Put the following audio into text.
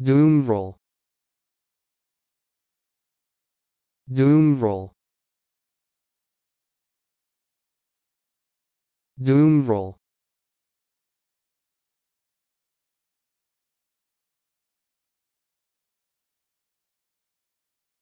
Doomroll Doomroll Doomroll